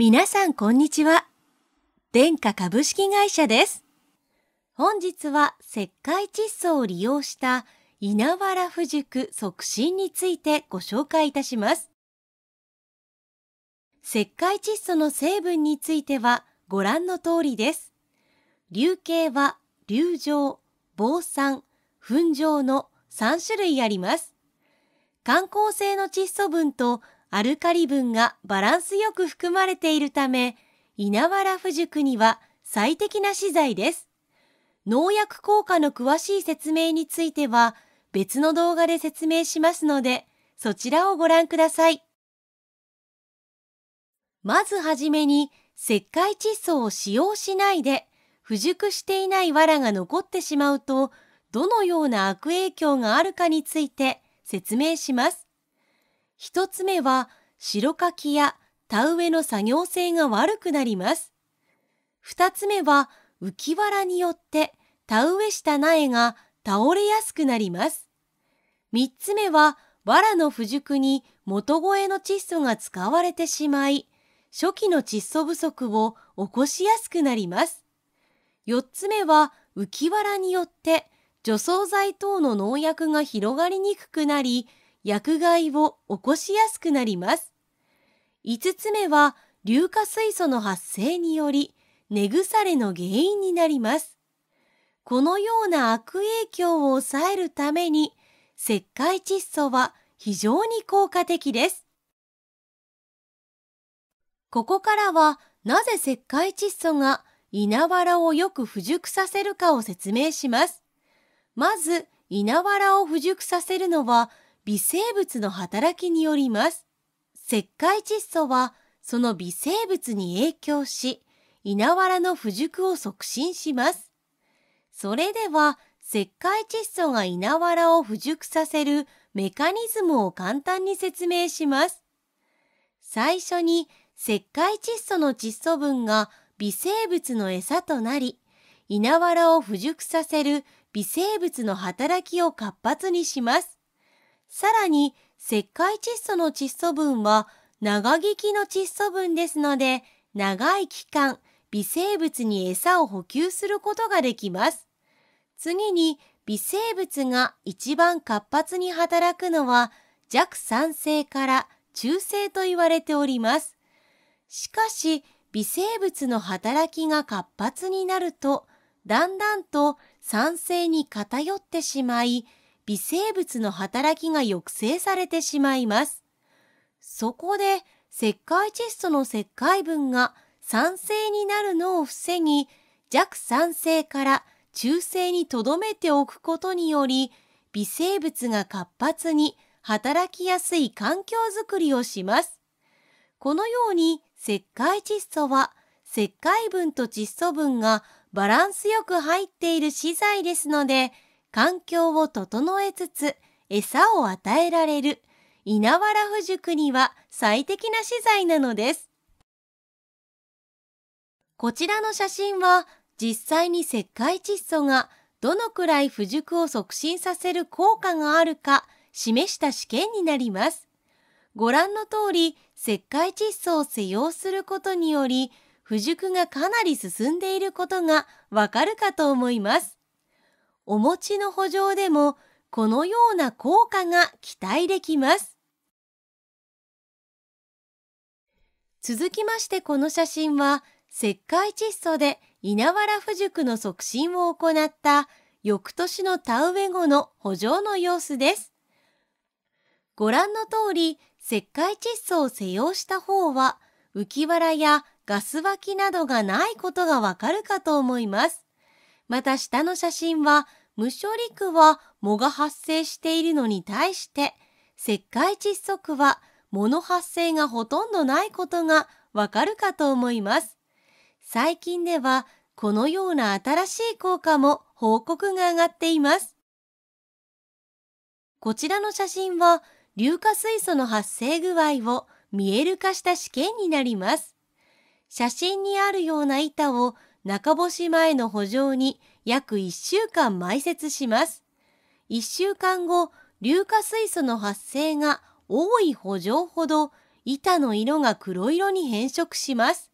皆さんこんにちは。電化株式会社です。本日は石灰窒素を利用した稲原不熟促進についてご紹介いたします。石灰窒素の成分についてはご覧の通りです。流形は流状、防酸、粉状の3種類あります。観光性の窒素分とアルカリ分がバランスよく含まれているため、稲わら不熟には最適な資材です。農薬効果の詳しい説明については別の動画で説明しますので、そちらをご覧ください。まずはじめに石灰窒素を使用しないで不熟していない藁が残ってしまうとどのような悪影響があるかについて説明します。一つ目は白かきや田植えの作業性が悪くなります。二つ目は浮き藁によって田植えした苗が倒れやすくなります。三つ目は藁の不熟に元越の窒素が使われてしまい、初期の窒素不足を起こしやすくなります。四つ目は浮き藁によって除草剤等の農薬が広がりにくくなり薬害を起こしやすくなります。5つ目は硫化水素の発生により根腐れの原因になります。このような悪影響を抑えるために石灰窒素は非常に効果的です。ここからはなぜ石灰窒素が稲わらをよく腐熟させるかを説明します。まず、稲わらを腐熟させるのは微生物の働きによります。石灰窒素はその微生物に影響し、稲わらの腐熟を促進します。それでは、石灰窒素が稲わらを腐熟させるメカニズムを簡単に説明します。最初に石灰窒素の窒素分が微生物の餌となり、稲わらを腐熟させる微生物の働きを活発にします。さらに石灰窒素の窒素分は長引きの窒素分ですので、長い期間、微生物に餌を補給することができます。次に、微生物が一番活発に働くのは弱酸性から中性と言われております。しかし、微生物の働きが活発になると、だんだんと酸性に偏ってしまい、微生物の働きが抑制されてしまいます。そこで石灰窒素の石灰分が酸性になるのを防ぎ、弱酸性から中性に留めておくことにより、微生物が活発に働きやすい環境づくりをします。このように石灰窒素は石灰分と窒素分がバランスよく入っている資材ですので、環境を整えつつ餌を与えられる稲わらふ塾には最適な資材なのです。こちらの写真は実際に石灰窒素がどのくらい腐熟を促進させる効果があるか示した試験になります。ご覧の通り石灰窒素を施用することにより腐熟がかなり進んでいることがわかるかと思います。お餅の補助でもこのような効果が期待できます。続きましてこの写真は石灰窒素で稲わら不熟の促進を行った翌年の田植え後の補助の様子です。ご覧の通り石灰窒素を施用した方は浮き輪やガス脇などがないことがわかるかと思います。また下の写真は無処理区は藻が発生しているのに対して石灰窒素は藻の発生がほとんどないことがわかるかと思います。最近ではこのような新しい効果も報告が上がっています。こちらの写真は硫化水素の発生具合を見える化した試験になります。写真にあるような板を中干し前の圃場に約1週間埋設します。1週間後、硫化水素の発生が多い圃場ほど板の色が黒色に変色します。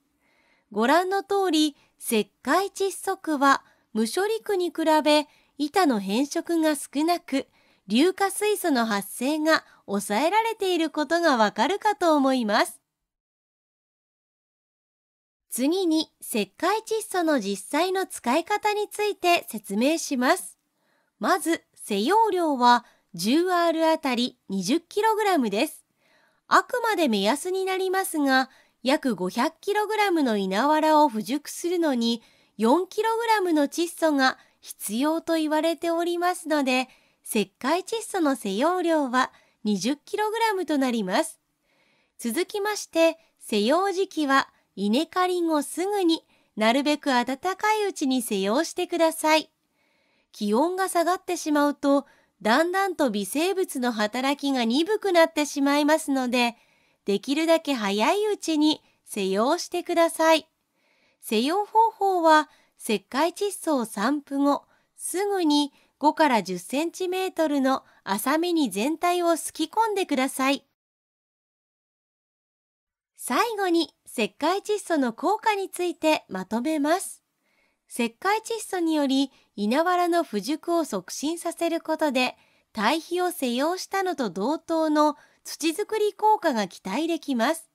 ご覧の通り、石灰窒息は無処理区に比べ板の変色が少なく、硫化水素の発生が抑えられていることがわかるかと思います。次に石灰窒素の実際の使い方について説明します。まず、施用量は 10R あたり 20kg です。あくまで目安になりますが、約 500kg の稲わらを腐熟するのに 4kg の窒素が必要と言われておりますので、石灰窒素の施用量は 20kg となります。続きまして、施用時期は稲刈り後すぐになるべく暖かいうちに施用してください。気温が下がってしまうと、だんだんと微生物の働きが鈍くなってしまいますので、できるだけ早いうちに施用してください。施用方法は、石灰窒素を散布後、すぐに5から10センチメートルの浅めに全体をすき込んでください。最後に石灰窒素の効果についてまとめます。石灰窒素により稲わらの腐熟を促進させることで堆肥を施用したのと同等の土づくり効果が期待できます。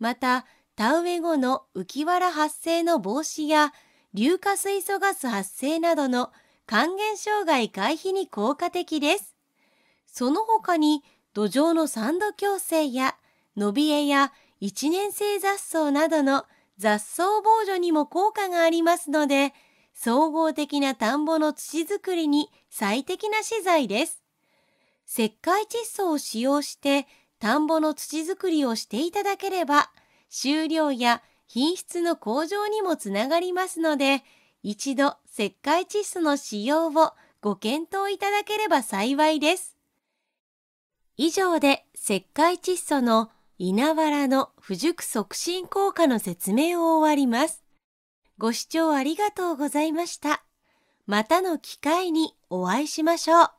また、田植え後の浮きわら発生の防止や硫化水素ガス発生などの還元障害回避に効果的です。その他に土壌の酸度矯正や伸びえや1年生雑草などの雑草防除にも効果がありますので、総合的な田んぼの土作りに最適な資材です。石灰窒素を使用して田んぼの土作りをしていただければ、収量や品質の向上にもつながりますので、一度石灰窒素の使用をご検討いただければ幸いです。以上で石灰窒素の稲わらの不熟促進効果の説明を終わります。ご視聴ありがとうございました。またの機会にお会いしましょう。